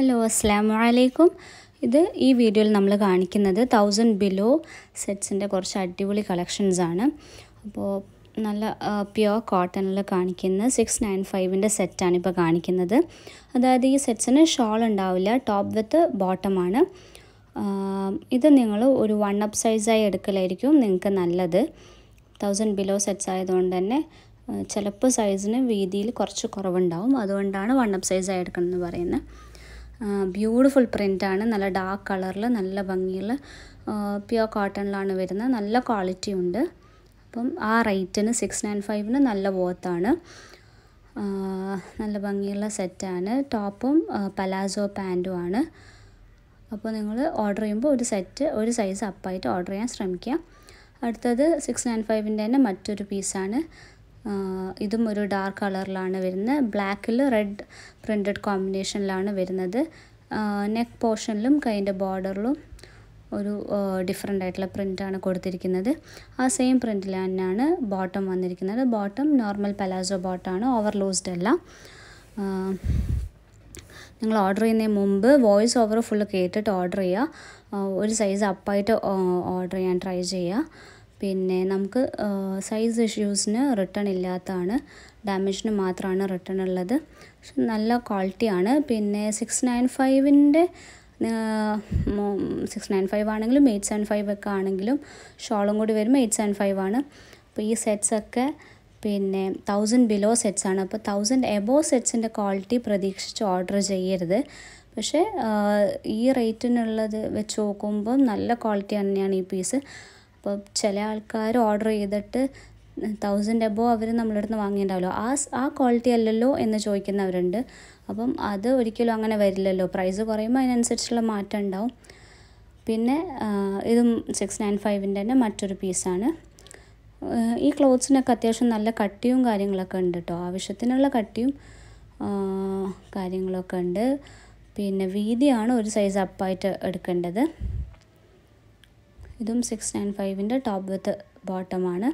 hello അസ്സാം വലൈക്കും ഇത് ഈ വീഡിയോയിൽ നമ്മൾ കാണിക്കുന്നത് തൗസൻഡ് ബിലോ സെറ്റ്സിൻ്റെ കുറച്ച് അടിപൊളി കളക്ഷൻസ് ആണ് അപ്പോൾ നല്ല പ്യുവർ കോട്ടണിൽ കാണിക്കുന്ന സിക്സ് നയൻ ഫൈവിൻ്റെ സെറ്റാണ് ഇപ്പോൾ കാണിക്കുന്നത് അതായത് ഈ സെറ്റ്സിന് ഷോൾ ഉണ്ടാവില്ല ടോപ്പ് വിത്ത് ബോട്ടമാണ് ഇത് നിങ്ങൾ ഒരു വൺ അപ്പ് സൈസായി എടുക്കലായിരിക്കും നിങ്ങൾക്ക് നല്ലത് തൗസൻഡ് ബിലോ സെറ്റ്സ് ആയതുകൊണ്ട് തന്നെ ചിലപ്പോൾ സൈസിന് വീതിയിൽ കുറച്ച് കുറവുണ്ടാവും അതുകൊണ്ടാണ് വൺ അപ്പ് സൈസായി എടുക്കണമെന്ന് പറയുന്നത് ബ്യൂട്ടിഫുൾ പ്രിൻ്റാണ് നല്ല ഡാർക്ക് കളറിൽ നല്ല ഭംഗിയിൽ പ്യുവർ കോട്ടണിലാണ് വരുന്നത് നല്ല ക്വാളിറ്റി ഉണ്ട് അപ്പം ആ റേറ്റിന് സിക്സ് നയൻ ഫൈവിന് നല്ല വർത്താണ് നല്ല ഭംഗിയുള്ള സെറ്റാണ് ടോപ്പും പലാസോ ആണ് അപ്പോൾ നിങ്ങൾ ഓർഡർ ചെയ്യുമ്പോൾ ഒരു സെറ്റ് ഒരു സൈസ് അപ്പായിട്ട് ഓർഡർ ചെയ്യാൻ ശ്രമിക്കുക അടുത്തത് സിക്സ് നയൻ ഫൈവിൻ്റെ തന്നെ മറ്റൊരു പീസാണ് ഇതും ഒരു ഡാർക്ക് കളറിലാണ് വരുന്നത് ബ്ലാക്കിൽ റെഡ് പ്രിൻറ്റഡ് കോമ്പിനേഷനിലാണ് വരുന്നത് നെക്ക് പോർഷനിലും കൈൻ്റെ ബോർഡറിലും ഒരു ഡിഫറെൻ്റ് ആയിട്ടുള്ള പ്രിൻ്റാണ് കൊടുത്തിരിക്കുന്നത് ആ സെയിം പ്രിൻറ്റിൽ തന്നെയാണ് ബോട്ടം വന്നിരിക്കുന്നത് ബോട്ടം നോർമൽ പലാസോ ബോട്ടാണ് ഓവർ ലൂസ്ഡ് അല്ല നിങ്ങൾ ഓർഡർ ചെയ്യുന്നതിന് മുമ്പ് വോയിസ് ഓവർ ഫുള്ള് കേട്ടിട്ട് ഓർഡർ ചെയ്യുക ഒരു സൈസ് അപ്പായിട്ട് ഓർഡർ ചെയ്യാൻ ട്രൈ ചെയ്യുക പിന്നെ നമുക്ക് സൈസ് ഇഷ്യൂസിന് റിട്ടേൺ ഇല്ലാത്തതാണ് ഡാമേജിന് മാത്രമാണ് റിട്ടേൺ ഉള്ളത് നല്ല ക്വാളിറ്റിയാണ് പിന്നെ സിക്സ് നയൻ ഫൈവിൻ്റെ സിക്സ് നയൻ ഫൈവ് ആണെങ്കിലും എയ്റ്റ് സെവൻ ഫൈവ് ഒക്കെ ആണെങ്കിലും ഷോളും കൂടി വരുമ്പോൾ എയ്റ്റ് സെവൻ ഫൈവ് ആണ് അപ്പോൾ ഈ സെറ്റ്സ് ഒക്കെ പിന്നെ തൗസൻഡ് ബിലോ സെറ്റ്സ് ആണ് അപ്പോൾ തൗസൻഡ് എബോ സെറ്റ്സിൻ്റെ ക്വാളിറ്റി പ്രതീക്ഷിച്ച് ഓർഡർ ചെയ്യരുത് പക്ഷേ ഈ റേറ്റിനുള്ളത് വെച്ച് നോക്കുമ്പോൾ നല്ല ക്വാളിറ്റി തന്നെയാണ് ഈ പീസ് അപ്പോൾ ചില ആൾക്കാർ ഓർഡർ ചെയ്തിട്ട് തൗസൻഡ് എബോ അവർ നമ്മുടെ അടുത്ത് വാങ്ങിയിട്ടുണ്ടാവല്ലോ ആ ആ ക്വാളിറ്റി അല്ലല്ലോ എന്ന് ചോദിക്കുന്നവരുണ്ട് അപ്പം അത് ഒരിക്കലും അങ്ങനെ വരില്ലല്ലോ പ്രൈസ് കുറയുമ്പോൾ അതിനനുസരിച്ചുള്ള മാറ്റം ഉണ്ടാവും പിന്നെ ഇതും സിക്സ് നയൻ ഫൈവിൻ്റെ തന്നെ മറ്റൊരു പീസാണ് ഈ ക്ലോത്ത്സിനൊക്കെ അത്യാവശ്യം നല്ല കട്ടിയും കാര്യങ്ങളൊക്കെ ഉണ്ട് കേട്ടോ ആവശ്യത്തിനുള്ള കട്ടിയും കാര്യങ്ങളൊക്കെ ഉണ്ട് പിന്നെ വീതിയാണ് ഒരു സൈസ് അപ്പായിട്ട് എടുക്കേണ്ടത് ഇതും സിക്സ് നയൻ ഫൈവിൻ്റെ ടോപ്പ് വിത്ത് ബോട്ടമാണ്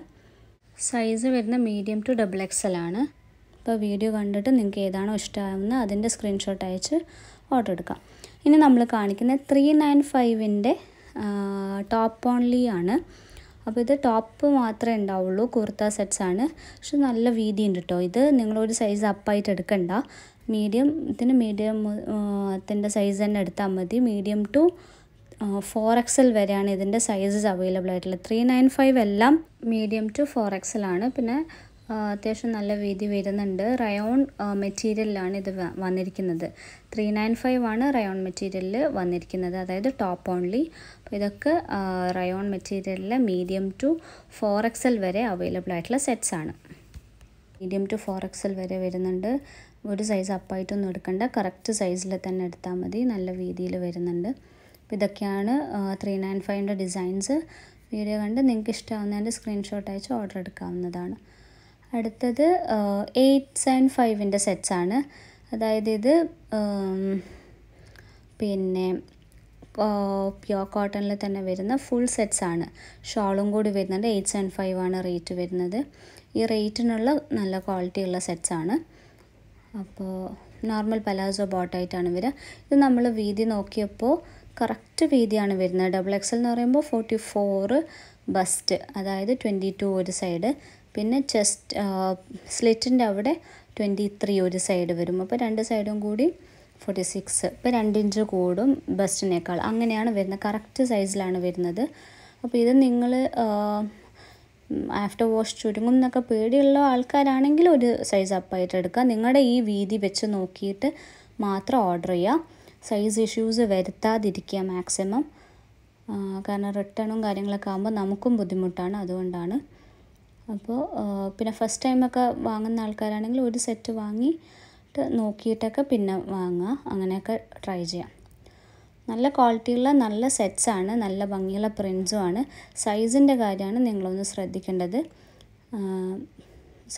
സൈസ് വരുന്ന medium to double X L ആണ് ഇപ്പോൾ വീഡിയോ കണ്ടിട്ട് നിങ്ങൾക്ക് ഏതാണോ ഇഷ്ടമാവുന്നത് അതിൻ്റെ സ്ക്രീൻഷോട്ട് അയച്ച് ഓർഡർ എടുക്കാം ഇനി നമ്മൾ കാണിക്കുന്ന ത്രീ നയൻ ഫൈവിൻ്റെ ടോപ്പ് ഓൺലി ആണ് അപ്പോൾ ഇത് ടോപ്പ് മാത്രമേ ഉണ്ടാവുള്ളൂ കുർത്ത സെറ്റ്സ് ആണ് പക്ഷെ നല്ല വീതി ഉണ്ട് കേട്ടോ ഇത് നിങ്ങളൊരു സൈസ് അപ്പായിട്ട് എടുക്കണ്ട മീഡിയം ഇതിന് മീഡിയം ത്തിൻ്റെ സൈസ് തന്നെ എടുത്താൽ മതി മീഡിയം ടു ഫോർ എക്സൽ വരെയാണ് ഇതിൻ്റെ സൈസസ് അവൈലബിൾ ആയിട്ടുള്ളത് ത്രീ നയൻ ഫൈവ് എല്ലാം മീഡിയം ടു ഫോർ ആണ് പിന്നെ അത്യാവശ്യം നല്ല വീതി വരുന്നുണ്ട് റയോൺ മെറ്റീരിയലിലാണ് ഇത് വന്നിരിക്കുന്നത് ത്രീ നയൻ ഫൈവ് ആണ് റയോൺ മെറ്റീരിയലിൽ വന്നിരിക്കുന്നത് അതായത് ടോപ്പ് ഓൺലി അപ്പോൾ ഇതൊക്കെ റയോൺ മെറ്റീരിയലിലെ മീഡിയം ടു ഫോർ എക്സൽ വരെ അവൈലബിൾ ആയിട്ടുള്ള സെറ്റ്സ് ആണ് മീഡിയം ടു ഫോർ എക്സൽ വരെ വരുന്നുണ്ട് ഒരു സൈസ് അപ്പായിട്ടൊന്നും എടുക്കണ്ട കറക്റ്റ് സൈസിൽ തന്നെ എടുത്താൽ മതി നല്ല വീതിയിൽ വരുന്നുണ്ട് അപ്പോൾ ഇതൊക്കെയാണ് ത്രീ നയൻ ഫൈവിൻ്റെ ഡിസൈൻസ് വീഡിയോ കണ്ട് നിങ്ങൾക്ക് ഇഷ്ടമാവുന്നതിൻ്റെ സ്ക്രീൻഷോട്ട് അയച്ച് ഓർഡർ എടുക്കാവുന്നതാണ് അടുത്തത് എയ്റ്റ് സെവൻ ഫൈവിൻ്റെ സെറ്റ്സാണ് അതായത് ഇത് പിന്നെ പ്യോർ കോട്ടണിൽ തന്നെ വരുന്ന ഫുൾ സെറ്റ്സ് ആണ് ഷോളും കൂടി വരുന്നുണ്ട് എയ്റ്റ് സെവൻ ഫൈവ് ആണ് റേറ്റ് വരുന്നത് ഈ റേറ്റിനുള്ള നല്ല ക്വാളിറ്റിയുള്ള സെറ്റ്സ് ആണ് അപ്പോൾ നോർമൽ പലാസോ ബോട്ടായിട്ടാണ് വരിക ഇത് നമ്മൾ വീതി നോക്കിയപ്പോൾ കറക്റ്റ് വീതിയാണ് വരുന്നത് ഡബിൾ എക്സൽ എന്ന് പറയുമ്പോൾ ഫോർട്ടി ഫോറ് ബസ്റ്റ് അതായത് ട്വൻറ്റി ടു ഒരു സൈഡ് പിന്നെ ചെസ്റ്റ് സ്ലിറ്റിൻ്റെ അവിടെ ട്വൻറ്റി ത്രീ ഒരു സൈഡ് വരും അപ്പോൾ രണ്ട് സൈഡും കൂടി ഫോർട്ടി സിക്സ് ഇപ്പോൾ രണ്ടിഞ്ച് കൂടും ബസ്റ്റിനേക്കാൾ അങ്ങനെയാണ് വരുന്നത് കറക്റ്റ് സൈസിലാണ് വരുന്നത് അപ്പോൾ ഇത് നിങ്ങൾ ആഫ്റ്റർ വാഷ് ചുരുങ്ങും എന്നൊക്കെ പേടിയുള്ള ആൾക്കാരാണെങ്കിൽ ഒരു സൈസ് അപ്പായിട്ട് എടുക്കുക നിങ്ങളുടെ ഈ വീതി വെച്ച് നോക്കിയിട്ട് മാത്രം ഓർഡർ ചെയ്യുക സൈസ് ഇഷ്യൂസ് വരുത്താതിരിക്കുക മാക്സിമം കാരണം റിട്ടേണും കാര്യങ്ങളൊക്കെ ആകുമ്പോൾ നമുക്കും ബുദ്ധിമുട്ടാണ് അതുകൊണ്ടാണ് അപ്പോൾ പിന്നെ ഫസ്റ്റ് ടൈമൊക്കെ വാങ്ങുന്ന ആൾക്കാരാണെങ്കിൽ ഒരു സെറ്റ് വാങ്ങിയിട്ട് നോക്കിയിട്ടൊക്കെ പിന്നെ വാങ്ങുക അങ്ങനെയൊക്കെ ട്രൈ ചെയ്യാം നല്ല ക്വാളിറ്റിയുള്ള നല്ല സെറ്റ്സാണ് നല്ല ഭംഗിയുള്ള പ്രിൻസും ആണ് സൈസിൻ്റെ കാര്യമാണ് നിങ്ങളൊന്ന് ശ്രദ്ധിക്കേണ്ടത്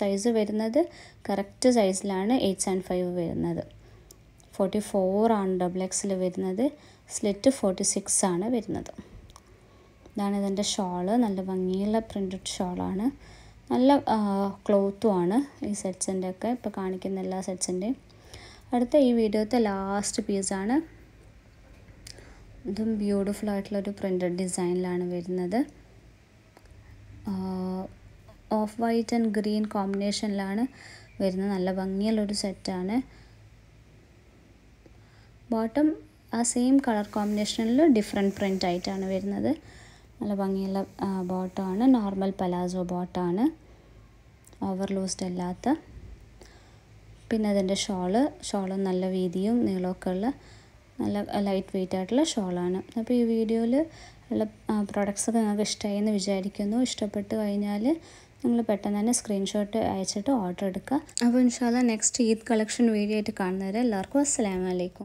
സൈസ് വരുന്നത് കറക്റ്റ് സൈസിലാണ് എയ്റ്റ് സെവൻ ഫൈവ് വരുന്നത് ഫോർട്ടി ഫോറാണ് ഡബിൾ എക്സിൽ വരുന്നത് സ്ലിറ്റ് ഫോർട്ടി സിക്സ് ആണ് വരുന്നത് ഇതാണ് ഇതിൻ്റെ ഷോള് നല്ല ഭംഗിയുള്ള പ്രിൻറ്റഡ് ഷോളാണ് നല്ല ക്ലോത്തും ആണ് ഈ സെറ്റ്സിൻ്റെ ഒക്കെ ഇപ്പോൾ കാണിക്കുന്ന എല്ലാ സെറ്റ്സിൻ്റെയും അടുത്ത ഈ വീഡിയോത്തെ ലാസ്റ്റ് പീസാണ് ഇതും ബ്യൂട്ടിഫുൾ ആയിട്ടുള്ളൊരു പ്രിൻറ്റഡ് ഡിസൈനിലാണ് വരുന്നത് ഓഫ് വൈറ്റ് ആൻഡ് ഗ്രീൻ കോമ്പിനേഷനിലാണ് വരുന്നത് നല്ല ഭംഗിയുള്ളൊരു സെറ്റാണ് ബോട്ടം ആ സെയിം കളർ കോമ്പിനേഷനിൽ ഡിഫറെൻ്റ് പ്രിൻ്റ് ആയിട്ടാണ് വരുന്നത് നല്ല ഭംഗിയുള്ള ബോട്ടമാണ് നോർമൽ പലാസോ ബോട്ടമാണ് ഓവർ ലൂസ്ഡ് അല്ലാത്ത പിന്നെ അതിൻ്റെ ഷോള് ഷോള് നല്ല വീതിയും നീളമൊക്കെ ഉള്ള നല്ല ലൈറ്റ് വെയിറ്റ് ആയിട്ടുള്ള ഷോളാണ് അപ്പോൾ ഈ വീഡിയോയിൽ ഉള്ള പ്രോഡക്ട്സൊക്കെ നിങ്ങൾക്ക് ഇഷ്ടമായി എന്ന് വിചാരിക്കുന്നു ഇഷ്ടപ്പെട്ട് കഴിഞ്ഞാൽ നിങ്ങൾ പെട്ടെന്ന് തന്നെ സ്ക്രീൻഷോട്ട് അയച്ചിട്ട് ഓർഡർ എടുക്കുക അപ്പോൾ ഇൻഷാല്ല നെക്സ്റ്റ് ഈദ് കളക്ഷൻ വീഡിയോ ആയിട്ട് കാണുന്നവരെ എല്ലാവർക്കും അസ്സലാമലൈക്കും